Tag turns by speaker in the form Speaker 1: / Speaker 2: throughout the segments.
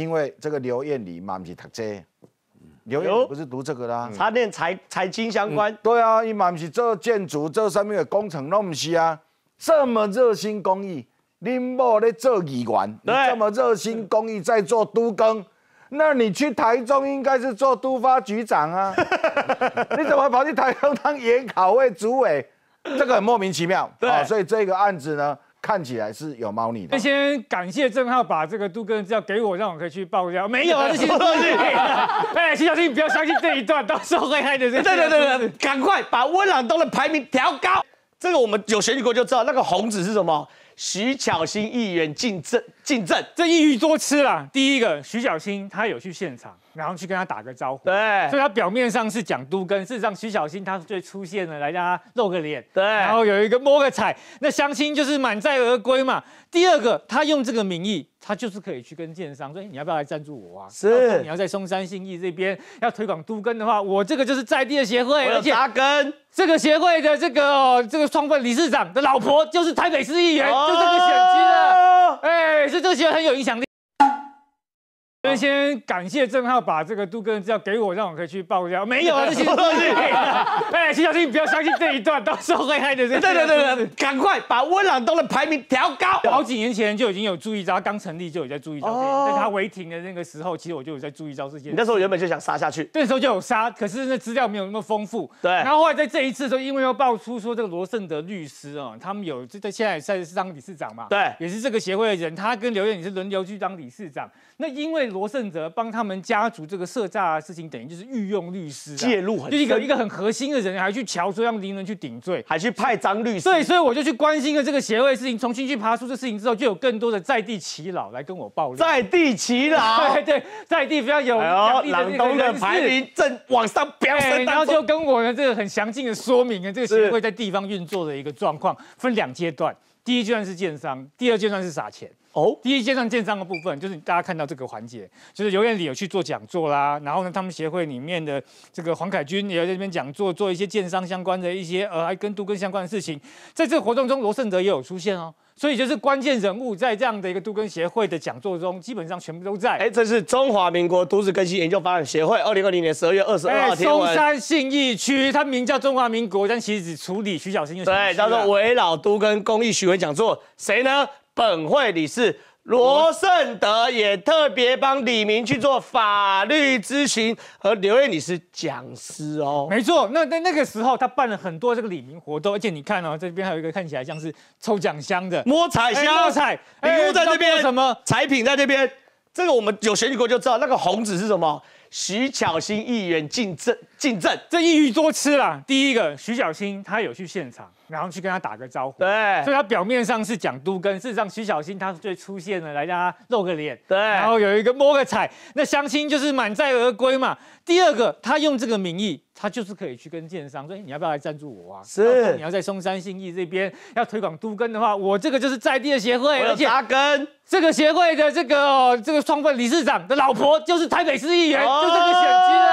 Speaker 1: 因为这个刘燕妮嘛，不是读这，刘艳不是读这个啦，他念财财经相关。对啊，伊嘛不是做建筑，做上面的工程，那不是啊。这么热心公益，林某咧做议员，这么热心公益在做督工，那你去台中应该是做督发局长啊，
Speaker 2: 你怎
Speaker 1: 么跑去台中当研考会主委？这个很莫名其妙。对，所以这个案
Speaker 2: 子呢。看起来是有猫腻的。那先感谢郑浩把这个杜哥资料给我，让我可以去爆料。没有啊，徐小新，哎，
Speaker 3: 徐小新不要相信这一段，到时候会害的。对对对对，赶快把温朗东的排名调高。这个我们有选举过就知道，那个红子是什么？徐小新议员进争进争，这一语多吃了。第一
Speaker 2: 个，徐小新他有去现场。然后去跟他打个招呼，对，所以他表面上是讲都跟，事实上徐小新他最出现了来让他露个脸，对，然后有一个摸个彩，那相亲就是满载而归嘛。第二个，他用这个名义，他就是可以去跟建商说，你要不要来赞助我啊？是，你要在松山信义这边要推广都根的话，我这个就是在地的协会，而且扎根这个协会的这个这个创会理事长的老婆就是台北市议员，就这个选区的，哎，是这个很有影响力。先感谢郑浩把这个杜哥的资料给我，让我可以去爆料。没有啊，这徐小军，哎，徐小军不要相信这一段，到时候会害的人。对对对对，赶快把温朗东的排名调高。好几年前就已经有注意到，他刚成立就有在注意到，在他违停的那个时候，其实我就有在注意到这些。那时候原本就想杀下去，那时候就有杀，可是那资料没有那么丰富。对，然后后来在这一次，的时候，因为要爆出说这个罗胜德律师啊，他们有就在现在在是当理事长嘛，对，也是这个协会的人，他跟刘艳也是轮流去当理事长。那因为罗。罗胜泽帮他们家族这个设诈的事情，等于就是御用律师介入，就是一个一个很核心的人，还去乔说让林伦去顶罪，还去派张律师。所以，所以我就去关心了这个协会事情。重新去爬出这事情之后，就有更多的在地祈老来跟我爆料。在
Speaker 3: 地祈老，对对，
Speaker 2: 在地非常有。然东的排名正往上飙升。然后就跟我这个很详尽的说明啊，这个协会在地方运作的一个状况分两阶段，第一阶段是建商，第二阶段是撒钱。哦，第一阶段建商的部分，就是大家看到这个环节，就是游艳里有去做讲座啦，然后呢，他们协会里面的这个黄凯军也有在这边讲座，做一些建商相关的一些，呃，还跟都根相关的事情。在这个活动中，罗胜哲也有出现哦，所以就是关键人物在这样的一个都根协会的讲座中，基本上全部都在。哎，
Speaker 3: 这是中华民国都市更新研究发展协会，二零二零年十二月二十二日，中山信义区，它名叫中华民国，但其实只处理徐小新就对，叫做围绕都根公益巡回讲座，谁呢？本会理事罗胜德也特别帮李明去做法律咨询，和刘燕女士讲师哦。没
Speaker 2: 错，那在那个时候，他办了很多这个李明活动，而且你看哦，这边还有一个看起来像是抽奖箱的摸彩箱，摸彩礼物在这边什
Speaker 3: 么彩品在这边，这个我们有选举过就知道那个红纸是什么？徐巧芯议员进镇进镇，这一鱼多吃啦。第一个，徐巧芯她有去现场。
Speaker 2: 然后去跟他打个招呼，对，所以他表面上是讲都跟，事实上徐小新他最出现的来让他露个脸，对，然后有一个摸个彩，那相亲就是满载而归嘛。第二个，他用这个名义，他就是可以去跟建商说，你要不要来赞助我啊？是，你要在松山信义这边要推广都根的话，我这个就是在地的协会，而且阿根这个协会的这个这个创办理事长的老婆就是台北市议员，就这个选金。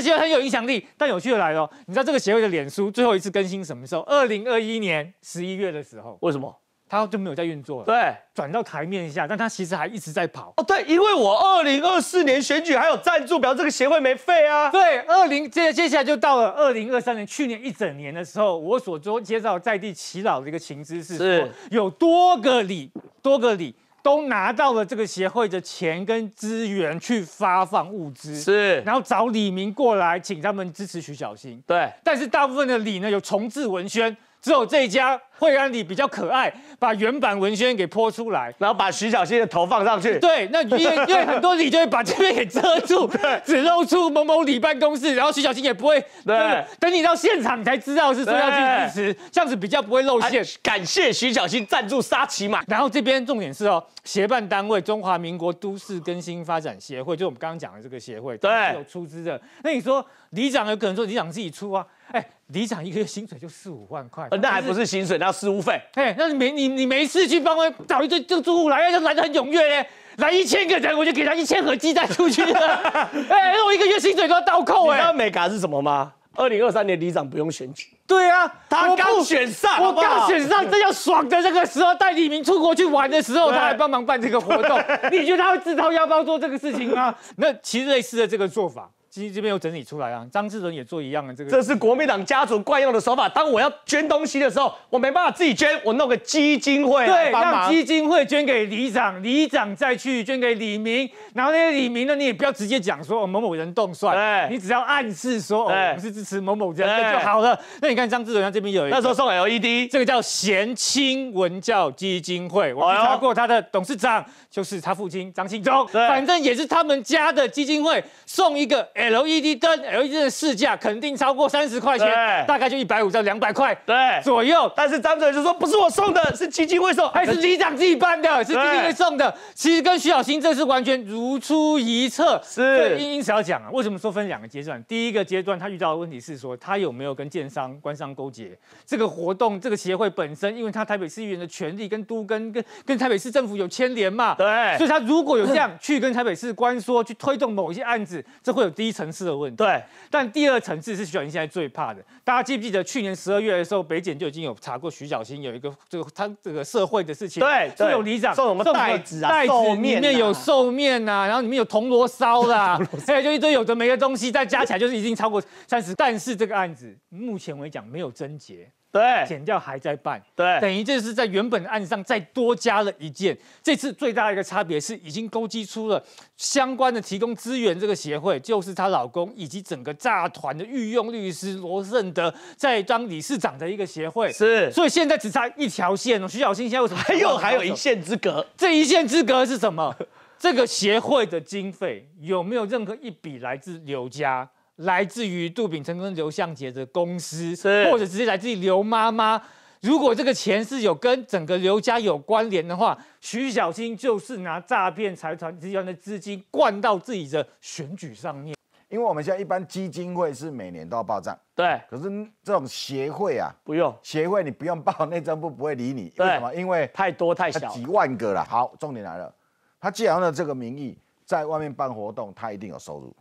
Speaker 3: 这些很有影响力，
Speaker 2: 但有趣的来了。你知道这个协会的脸书最后一次更新什么时候？二零二一年十一月的时候。为什么他就没有在运作了？对，转到台面一下，但他其实还一直在跑。
Speaker 3: 哦，对，因为我二零二四年选举还有赞助表，这个协会没废啊。对，二零接
Speaker 2: 接下来就到了二零二三年，去年一整年的时候，我所接接到在地祈老的一个情资是，有多个里，多个里。都拿到了这个协会的钱跟资源去发放物资，是，然后找李明过来请他们支持徐小新。对，但是大部分的李呢有重置文宣。只有这一家会让你比较可爱，把原版文宣给泼出来，然后把徐小新的头放上去。对，那因为因为很多你就会把这边给遮住，只露出某某里办公室，然后徐小新也不会对，等你到现场才知道是说要去支持，这样子比较不会露馅。感谢徐小新赞助沙琪玛。然后这边重点是哦，协办单位中华民国都市更新发展协会，就我们刚刚讲的这个协会，对，有出资的。那你说里长有可能说里长自己出啊？哎。里长一个月薪水就四五万块，那还不是薪
Speaker 3: 水，那事务费。
Speaker 2: 哎，那你没你你没事去帮我找一堆这个住户来，要来得很踊跃咧，来一千个
Speaker 3: 人，我就给他一千盒鸡蛋出去了。哎，我一个月薪水都要倒扣哎。你知道美卡是什么吗？二零二三年里长不用选举。对啊，他刚选上，我刚选上，这
Speaker 2: 叫爽的。这个时候带李明出国去玩的时候，他还帮忙办这个活动，你觉得他会自掏腰包做这个事情吗？那其实类似的这个做法。金这边又整理出来啊，张志伦也做一样的这个，这
Speaker 3: 是国民党家族惯用的手法。当我要捐东西的时候，我没办法自己捐，我弄个基金会，对，让基
Speaker 2: 金会捐给里长，里长再去捐给李明，然后那些李明呢，你也不要直接讲说某某人动算，对你只要暗示说哦，我是支持某某人就好了。那你看张志伦他这边有，那时候送 LED，这个叫贤青文教基金会，我查过他的董事长就是他父亲张庆忠，对，反正也是他们家的基金会送一个。L E D 灯，L E D 灯市价肯定超过三十块钱，大概就一百五到两百块左右。但是张者就说不是我送的，是基金会送，还是机长自己办的，是基金会送的。其实跟徐小新这次完全如出一辙。是，因此要讲啊，为什么说分两个阶段？第一个阶段他遇到的问题是说，他有没有跟建商、官商勾结？这个活动，这个协会本身，因为他台北市议员的权利跟都跟跟跟台北市政府有牵连嘛，对，所以他如果有这样去跟台北市官说去推动某一些案子，这会有第一。层次的问题，对，但第二层次是徐小新现在最怕的。大家记不记得去年十二月的时候，北检就已经有查过徐小新有一个，个他这个社会的事情，对，就有里长送什么袋子啊，袋子里面有寿面啊，然后里面有铜锣烧啦，还有就一堆有的没的东西，再加起来就是已经超过三十。但是这个案子目前为止没有症结。对，减掉还在办，对，等于这是在原本案子上再多加了一件。这次最大的一个差别是，已经勾稽出了相关的提供资源这个协会，就是她老公以及整个诈团的御用律师罗盛德在当理事长的一个协会。是，所以现在只差一条线了。徐小新现在为什么还有还有一线之隔？这一线之隔是什么？这个协会的经费有没有任何一笔来自刘家？来自于杜秉成跟刘向杰的公司，是或者直接来自于刘妈妈。如果这个钱是有跟整个刘家有关联的话，徐小青就是拿诈骗财团集团的资金灌到自己的选举上面。因为我们现在一般基金会是每
Speaker 1: 年都要报账，对。可是这种协会啊，不用协会你不用报内政部不会理你，为什么？因为太多太小，几万个了。好，重点来了，他既然的这个名义在外面办活动，他一定有收入。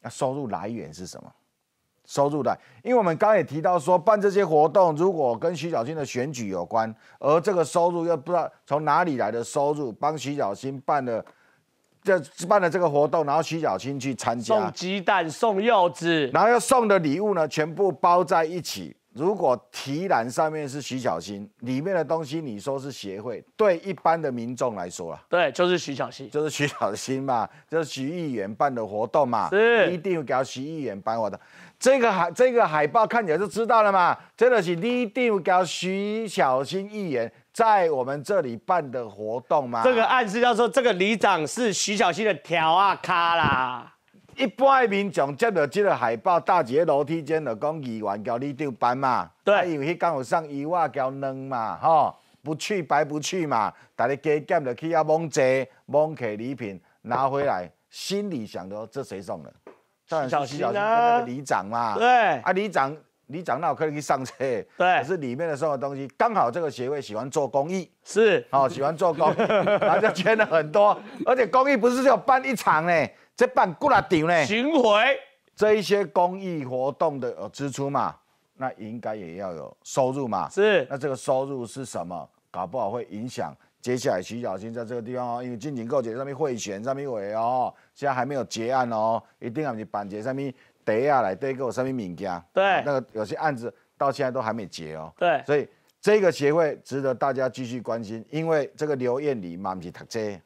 Speaker 1: 那收入来源是什么？收入来，因为我们刚也提到说，办这些活动如果跟徐小青的选举有关，而这个收入又不知道从哪里来的收入，帮徐小青办了这办了这个活动，然后徐小青去参加送
Speaker 3: 鸡蛋、送柚子，然后要送
Speaker 1: 的礼物呢，全部包在一起。如果提篮上面是徐小新，里面的东西你说是协会，对一般的民众来说啊，
Speaker 3: 对，就是徐小新，就是徐小
Speaker 1: 新嘛，就是徐议员办的活动嘛，是一定给徐议员办我的。这个海这个海报看起来就知道了嘛，真的是一定给徐小新议员在我们这里办的活动嘛？这
Speaker 3: 个暗示要做这个里长是徐小新的条啊卡啦。一般的民众接到这个海报，大姐
Speaker 1: 楼梯间就讲一万交你丢班嘛，对，又去刚好上一万交两嘛，吼，不去白不去嘛，大家加减就去要蒙坐，蒙寄礼品拿回来，心里想着这谁送的？当然是小徐跟那个里长嘛，对，啊里长里长那我可以上车，对，可是里面的送的东西，刚好这个协会喜欢做公益，是，哦喜欢做公益，然后就捐了很多，而且公益不是就办一场呢？这办过来场呢？巡回这一些公益活动的呃支出嘛，那应该也要有收入嘛。是。那这个收入是什么？搞不好会影响接下来徐小心在这个地方哦，因为金鼎购节上面会选上面有哦，现在还没有结案哦，一定要去办结上面叠下来，叠够上面名家。对。那个有些案子到现在都还没结哦。对。所以这个协会值得大家继续关心，因为这个刘艳丽嘛不是读这。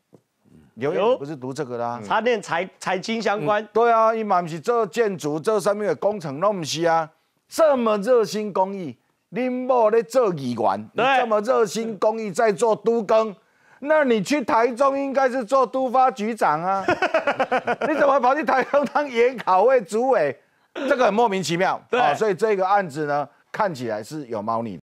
Speaker 1: 刘勇不是读这个啦，
Speaker 3: 他念财财经相关。
Speaker 1: 对啊，伊嘛不是做建筑、做上面的工程，那唔是啊。这么热心公益，林某咧做议员，你这么热心公益在做督工，那你去台中应该是做督发局长啊。你怎么跑去台中当研考会主委？这个很莫名其妙。对，所以这个案子呢，看起来是有猫腻。